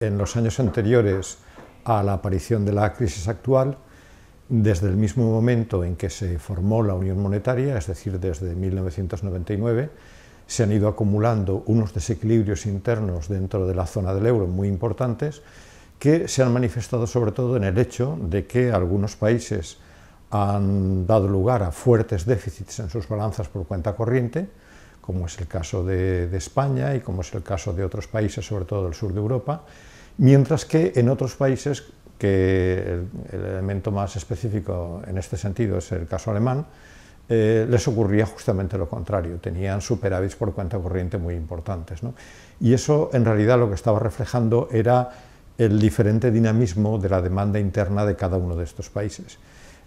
en los años anteriores a la aparición de la crisis actual, desde el mismo momento en que se formó la Unión Monetaria, es decir, desde 1999, se han ido acumulando unos desequilibrios internos dentro de la zona del euro muy importantes que se han manifestado sobre todo en el hecho de que algunos países han dado lugar a fuertes déficits en sus balanzas por cuenta corriente, como es el caso de, España y como es el caso de otros países, sobre todo del sur de Europa, mientras que en otros países, que el, elemento más específico en este sentido es el caso alemán, eh, les ocurría justamente lo contrario, tenían superávits por cuenta corriente muy importantes. Y eso en realidad lo que estaba reflejando era el diferente dinamismo de la demanda interna de cada uno de estos países.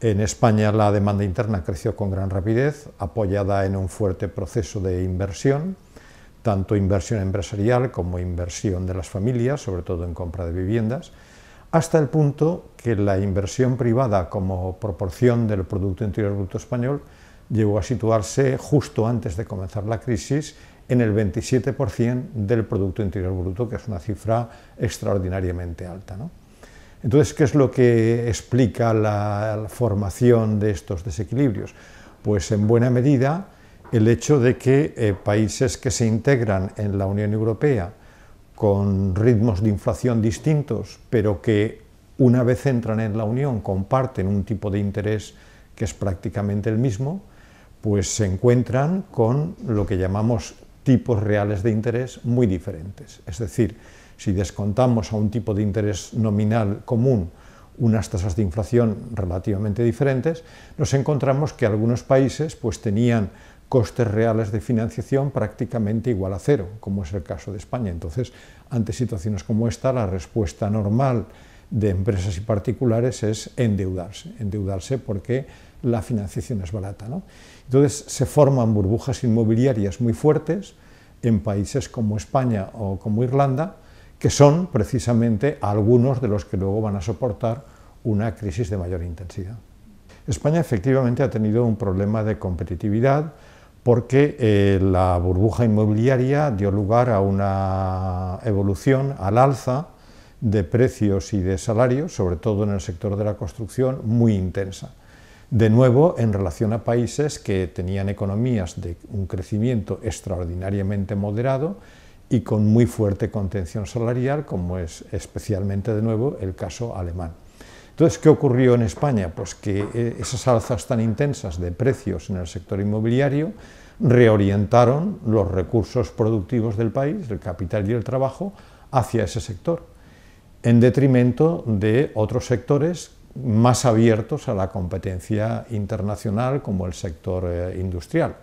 En España la demanda interna creció con gran rapidez, apoyada en un fuerte proceso de inversión, tanto inversión empresarial como inversión de las familias, sobre todo en compra de viviendas, hasta el punto que la inversión privada como proporción del Producto Interior Bruto español llegó a situarse justo antes de comenzar la crisis en el 27% del Producto Interior Bruto, que es una cifra extraordinariamente alta. Entonces, ¿qué es lo que explica la, formación de estos desequilibrios? Pues en buena medida el hecho de que eh, países que se integran en la Unión Europea con ritmos de inflación distintos, pero que una vez entran en la Unión comparten un tipo de interés que es prácticamente el mismo, pues se encuentran con lo que llamamos tipos reales de interés muy diferentes. Es decir, si descontamos a un tipo de interés nominal común unas tasas de inflación relativamente diferentes, nos encontramos que algunos países pues, tenían costes reales de financiación prácticamente igual a cero, como es el caso de España. Entonces, ante situaciones como esta, la respuesta normal de empresas y particulares es endeudarse, endeudarse porque la financiación es barata. ¿no? Entonces, se forman burbujas inmobiliarias muy fuertes en países como España o como Irlanda, que son precisamente algunos de los que luego van a soportar una crisis de mayor intensidad. España efectivamente ha tenido un problema de competitividad porque eh, la burbuja inmobiliaria dio lugar a una evolución al alza de precios y de salarios, sobre todo en el sector de la construcción, muy intensa. De nuevo, en relación a países que tenían economías de un crecimiento extraordinariamente moderado, y con muy fuerte contención salarial, como es especialmente de nuevo el caso alemán. Entonces, ¿qué ocurrió en España? Pues que eh, esas alzas tan intensas de precios en el sector inmobiliario reorientaron los recursos productivos del país, el capital y el trabajo, hacia ese sector, en detrimento de otros sectores más abiertos a la competencia internacional, como el sector eh, industrial.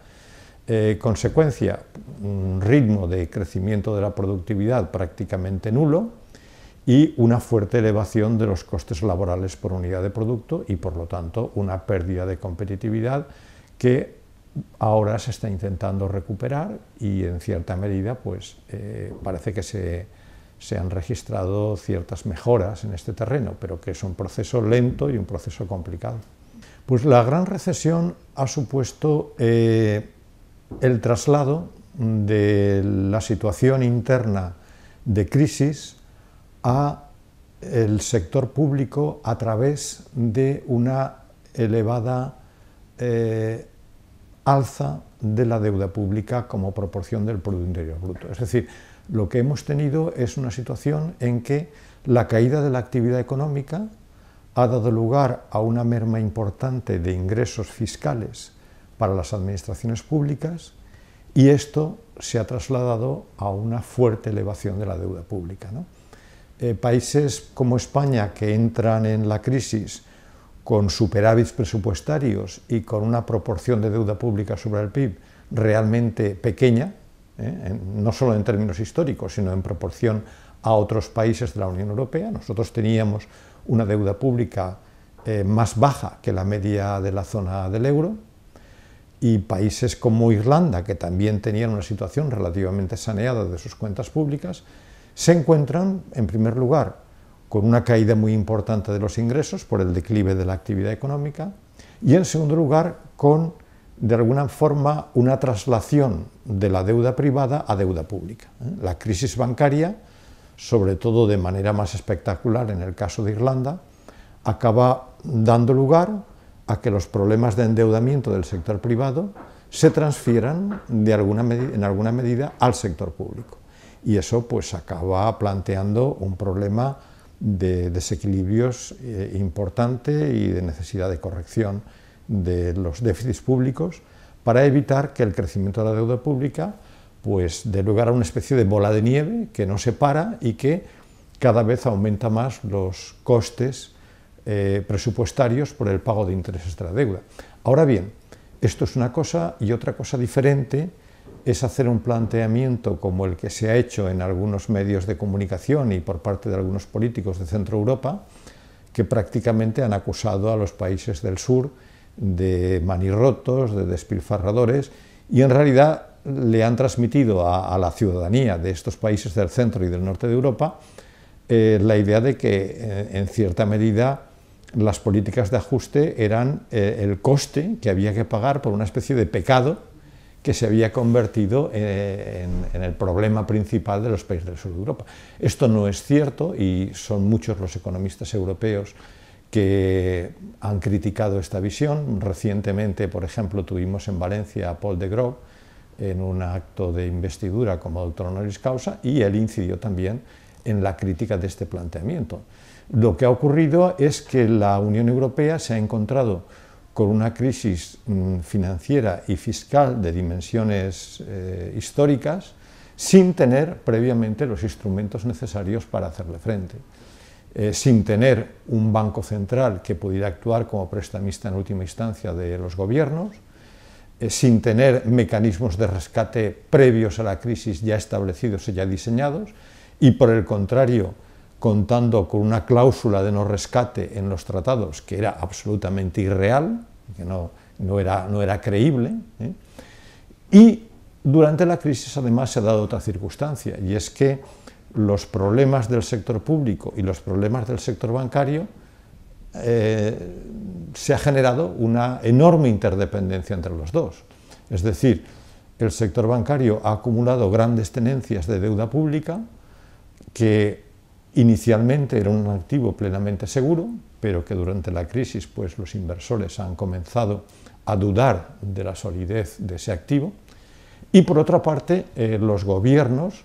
Eh, consecuencia, un ritmo de crecimiento de la productividad prácticamente nulo y una fuerte elevación de los costes laborales por unidad de producto y, por lo tanto, una pérdida de competitividad que ahora se está intentando recuperar y, en cierta medida, pues eh, parece que se, han registrado ciertas mejoras en este terreno, pero que es un proceso lento y un proceso complicado. Pues la gran recesión ha supuesto eh, el traslado de la situación interna de crisis a el sector público a través de una elevada eh, alza de la deuda pública como proporción del Producto Interior Bruto. Es decir, lo que hemos tenido es una situación en que la caída de la actividad económica ha dado lugar a una merma importante de ingresos fiscales para las administraciones públicas y esto se ha trasladado a una fuerte elevación de la deuda pública. Eh, países como España que entran en la crisis con superávits presupuestarios y con una proporción de deuda pública sobre el PIB realmente pequeña, ¿eh? no solo en términos históricos, sino en proporción a otros países de la Unión Europea. Nosotros teníamos una deuda pública eh, más baja que la media de la zona del euro, y países como Irlanda, que también tenían una situación relativamente saneada de sus cuentas públicas, se encuentran, en primer lugar, con una caída muy importante de los ingresos por el declive de la actividad económica y, en segundo lugar, con, de alguna forma, una traslación de la deuda privada a deuda pública. ¿eh? La crisis bancaria, sobre todo de manera más espectacular en el caso de Irlanda, acaba dando lugar a que los problemas de endeudamiento del sector privado se transfieran de alguna en alguna medida al sector público. Y eso pues acaba planteando un problema de desequilibrios eh, importante y de necesidad de corrección de los déficits públicos para evitar que el crecimiento de la deuda pública pues dé lugar a una especie de bola de nieve que no se para y que cada vez aumenta más los costes eh, presupuestarios por el pago de intereses de la deuda. Ahora bien, esto es una cosa y otra cosa diferente es hacer un planteamiento como el que se ha hecho en algunos medios de comunicación y por parte de algunos políticos de Centro Europa, que prácticamente han acusado a los países del sur de manirrotos, de despilfarradores, y en realidad le han transmitido a, la ciudadanía de estos países del centro y del norte de Europa eh, la idea de que, eh, en cierta medida, las políticas de ajuste eran eh, el coste que había que pagar por una especie de pecado que se había convertido eh, en, el problema principal de los países del sur de Europa. Esto no es cierto y son muchos los economistas europeos que han criticado esta visión. Recientemente, por ejemplo, tuvimos en Valencia a Paul de Grove en un acto de investidura como doctor honoris causa y él incidió también en la crítica de este planteamiento. Lo que ha ocurrido es que la Unión Europea se ha encontrado con una crisis mm, financiera y fiscal de dimensiones eh, históricas sin tener previamente los instrumentos necesarios para hacerle frente, eh, sin tener un banco central que pudiera actuar como prestamista en última instancia de los gobiernos, eh, sin tener mecanismos de rescate previos a la crisis ya establecidos y ya diseñados, y por el contrario, contando con una cláusula de no rescate en los tratados que era absolutamente irreal, que no, no, era, no era, creíble. ¿eh? Y durante la crisis además se ha dado otra circunstancia, y es que los problemas del sector público y los problemas del sector bancario eh, se ha generado una enorme interdependencia entre los dos. Es decir, el sector bancario ha acumulado grandes tenencias de deuda pública que Inicialmente era un activo plenamente seguro, pero que durante la crisis pues, los inversores han comenzado a dudar de la solidez de ese activo. Y por otra parte, eh, los gobiernos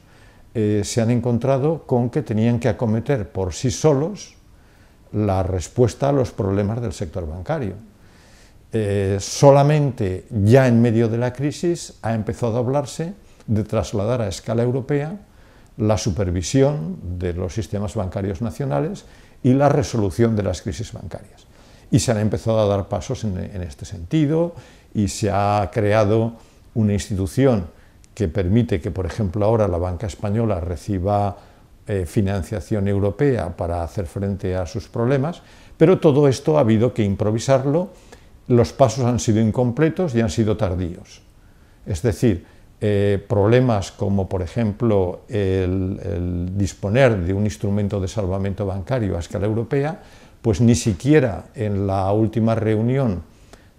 eh, se han encontrado con que tenían que acometer por sí solos la respuesta a los problemas del sector bancario. Eh, solamente ya en medio de la crisis ha empezado a hablarse de trasladar a escala europea la supervisión de los sistemas bancarios nacionales y la resolución de las crisis bancarias. Y se han empezado a dar pasos en, este sentido y se ha creado una institución que permite que, por ejemplo, ahora la banca española reciba eh, financiación europea para hacer frente a sus problemas, pero todo esto ha habido que improvisarlo, los pasos han sido incompletos y han sido tardíos. Es decir, eh, problemas como, por ejemplo, el, disponer de un instrumento de salvamento bancario a escala europea, pues ni siquiera en la última reunión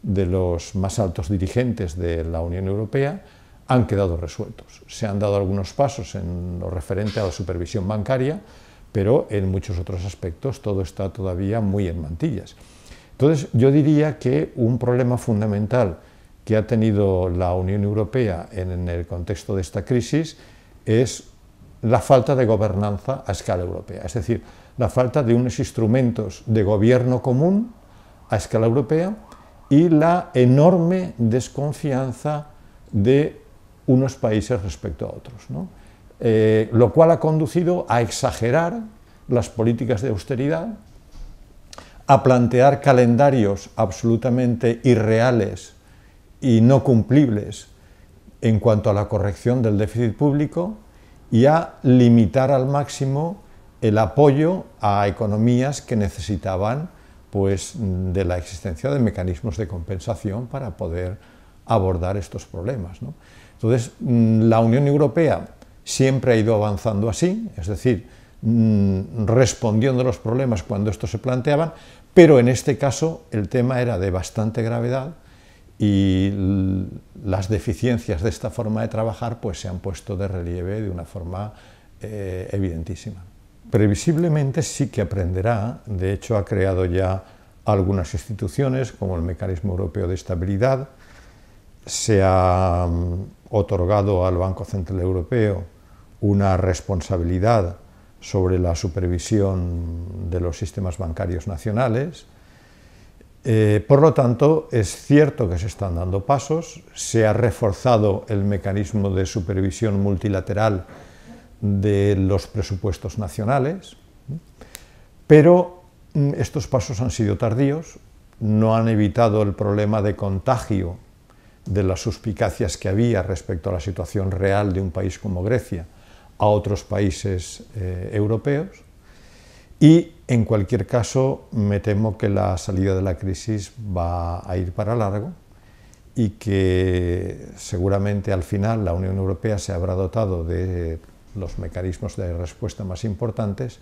de los más altos dirigentes de la Unión Europea han quedado resueltos. Se han dado algunos pasos en lo referente a la supervisión bancaria, pero en muchos otros aspectos todo está todavía muy en mantillas. Entonces, yo diría que un problema fundamental que ha tenido la Unión Europea en el contexto de esta crisis es la falta de gobernanza a escala europea, es decir, la falta de unos instrumentos de gobierno común a escala europea y la enorme desconfianza de unos países respecto a otros, eh, lo cual ha conducido a exagerar las políticas de austeridad, a plantear calendarios absolutamente irreales y no cumplibles en cuanto a la corrección del déficit público y a limitar al máximo el apoyo a economías que necesitaban pues, de la existencia de mecanismos de compensación para poder abordar estos problemas. Entonces, mm, la Unión Europea siempre ha ido avanzando así, es decir, mm, respondiendo a los problemas cuando estos se planteaban, pero en este caso el tema era de bastante gravedad y las deficiencias de esta forma de trabajar pues, se han puesto de relieve de una forma eh, evidentísima. Previsiblemente sí que aprenderá, de hecho ha creado ya algunas instituciones como el Mecanismo Europeo de Estabilidad, se ha mm, otorgado al Banco Central Europeo una responsabilidad sobre la supervisión de los sistemas bancarios nacionales, eh, por lo tanto, es cierto que se están dando pasos, se ha reforzado el mecanismo de supervisión multilateral de los presupuestos nacionales, pero mm, estos pasos han sido tardíos, no han evitado el problema de contagio de las suspicacias que había respecto a la situación real de un país como Grecia a otros países eh, europeos y en cualquier caso, me temo que la salida de la crisis va a ir para largo y que seguramente al final la Unión Europea se habrá dotado de los mecanismos de respuesta más importantes,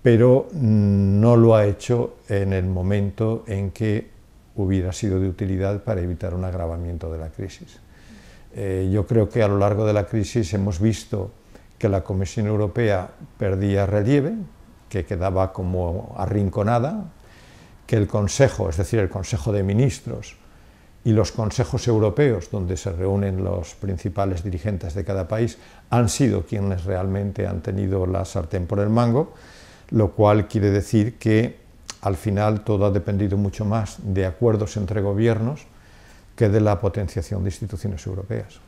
pero no lo ha hecho en el momento en que hubiera sido de utilidad para evitar un agravamiento de la crisis. Eh, yo creo que a lo largo de la crisis hemos visto que la Comisión Europea perdía relieve, que quedaba como arrinconada, que el Consejo, es decir, el Consejo de Ministros y los consejos europeos, donde se reúnen los principales dirigentes de cada país, han sido quienes realmente han tenido la sartén por el mango, lo cual quiere decir que al final todo ha dependido mucho más de acuerdos entre gobiernos que de la potenciación de instituciones europeas.